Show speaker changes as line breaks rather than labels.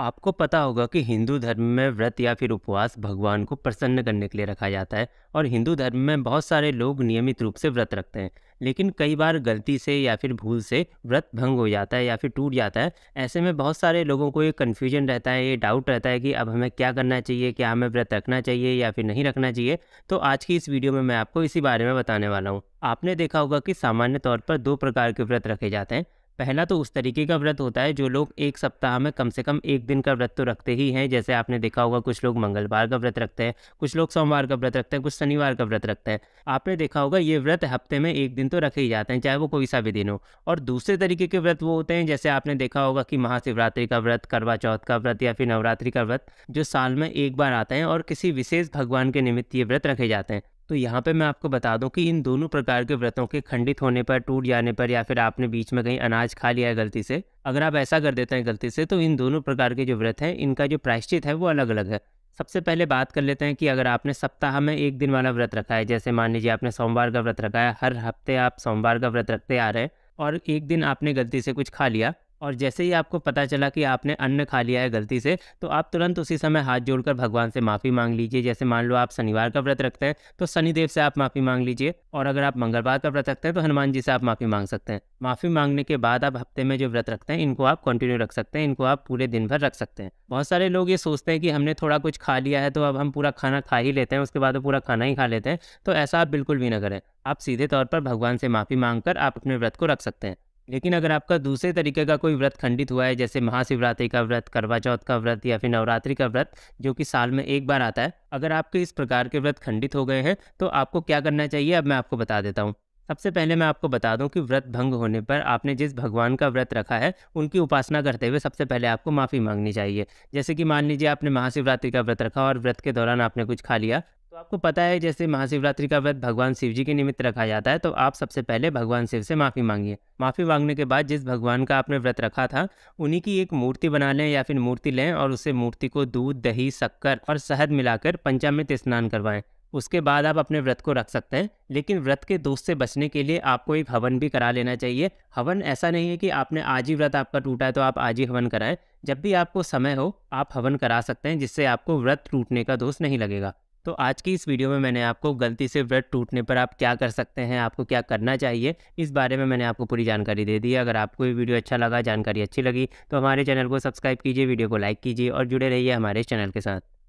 आपको पता होगा कि हिंदू धर्म में व्रत या फिर उपवास भगवान को प्रसन्न करने के लिए रखा जाता है और हिंदू धर्म में बहुत सारे लोग नियमित रूप से व्रत रखते हैं लेकिन कई बार गलती से या फिर भूल से व्रत भंग हो जाता है या फिर टूट जाता है ऐसे में बहुत सारे लोगों को ये कन्फ्यूजन रहता है ये डाउट रहता है कि अब हमें क्या करना चाहिए क्या हमें व्रत रखना चाहिए या फिर नहीं रखना चाहिए तो आज की इस वीडियो में मैं आपको इसी बारे में बताने वाला हूँ आपने देखा होगा कि सामान्य तौर पर दो प्रकार के व्रत रखे जाते हैं पहला तो उस तरीके का व्रत होता है जो लोग एक सप्ताह में कम से कम एक दिन का व्रत तो रखते ही हैं जैसे आपने देखा होगा कुछ लोग मंगलवार का व्रत रखते हैं कुछ लोग सोमवार का व्रत रखते हैं कुछ शनिवार का व्रत रखते हैं आपने देखा होगा ये व्रत हफ्ते में एक दिन तो रखे ही जाते हैं चाहे वो कोई सा भी दिन हो और दूसरे तरीके के व्रत वो होते हैं जैसे आपने देखा होगा कि महाशिवरात्रि का व्रत करवा चौथ का व्रत या फिर नवरात्रि का व्रत जो साल में एक बार आते हैं और किसी विशेष भगवान के निमित्त ये व्रत रखे जाते हैं तो यहाँ पे मैं आपको बता दूँ कि इन दोनों प्रकार के व्रतों के खंडित होने पर टूट जाने पर या फिर आपने बीच में कहीं अनाज खा लिया है गलती से अगर आप ऐसा कर देते हैं गलती से तो इन दोनों प्रकार के जो व्रत हैं इनका जो प्रायश्चित है वो अलग अलग है सबसे पहले बात कर लेते हैं कि अगर आपने सप्ताह में एक दिन वाला व्रत रखा है जैसे मान लीजिए आपने सोमवार का व्रत रखा है हर हफ्ते आप सोमवार का व्रत रखते आ रहे हैं और एक दिन आपने गलती से कुछ खा लिया और जैसे ही आपको पता चला कि आपने अन्न खा लिया है गलती से तो आप तुरंत उसी समय हाथ जोड़कर भगवान से माफ़ी मांग लीजिए जैसे मान लो आप शनिवार का व्रत रखते हैं तो शनिदेव से आप माफ़ी मांग लीजिए और अगर आप मंगलवार का व्रत रखते हैं तो हनुमान जी से आप माफ़ी मांग सकते हैं माफ़ी मांगने के बाद आप हफ्ते में जो व्रत रखते हैं इनको आप कंटिन्यू रख सकते हैं इनको आप पूरे दिन भर रख सकते हैं बहुत सारे लोग ये सोचते हैं कि हमने थोड़ा कुछ खा लिया है तो अब हम पूरा खाना खा ही लेते हैं उसके बाद पूरा खाना ही खा लेते हैं तो ऐसा आप बिल्कुल भी ना करें आप सीधे तौर पर भगवान से माफ़ी मांग आप अपने व्रत को रख सकते हैं लेकिन अगर आपका दूसरे तरीके का कोई व्रत खंडित हुआ है जैसे महाशिवरात्रि का व्रत करवा चौथ का व्रत या फिर नवरात्रि का व्रत जो कि साल में एक बार आता है अगर आपके इस प्रकार के व्रत खंडित हो गए हैं तो आपको क्या करना चाहिए अब मैं आपको बता देता हूँ सबसे पहले मैं आपको बता दूं कि व्रत भंग होने पर आपने जिस भगवान का व्रत रखा है उनकी उपासना करते हुए सबसे पहले आपको माफ़ी मांगनी चाहिए जैसे कि मान लीजिए आपने महाशिवरात्रि का व्रत रखा और व्रत के दौरान आपने कुछ खा लिया आपको पता है जैसे महाशिवरात्रि का व्रत भगवान शिव जी के निमित्त रखा जाता है तो आप सबसे पहले भगवान शिव से माफ़ी मांगिए माफ़ी मांगने के बाद जिस भगवान का आपने व्रत रखा था उन्हीं की एक मूर्ति बना लें या फिर मूर्ति लें और उसे मूर्ति को दूध दही शक्कर और शहद मिलाकर पंचामृत स्नान करवाएं उसके बाद आप अपने व्रत को रख सकते हैं लेकिन व्रत के दोष से बचने के लिए आपको एक हवन भी करा लेना चाहिए हवन ऐसा नहीं है कि आपने आज ही व्रत आपका टूटा है तो आप आज ही हवन कराएं जब भी आपको समय हो आप हवन करा सकते हैं जिससे आपको व्रत टूटने का दोष नहीं लगेगा तो आज की इस वीडियो में मैंने आपको गलती से व्रत टूटने पर आप क्या कर सकते हैं आपको क्या करना चाहिए इस बारे में मैंने आपको पूरी जानकारी दे दी अगर आपको ये वीडियो अच्छा लगा जानकारी अच्छी लगी तो हमारे चैनल को सब्सक्राइब कीजिए वीडियो को लाइक कीजिए और जुड़े रहिए हमारे चैनल के साथ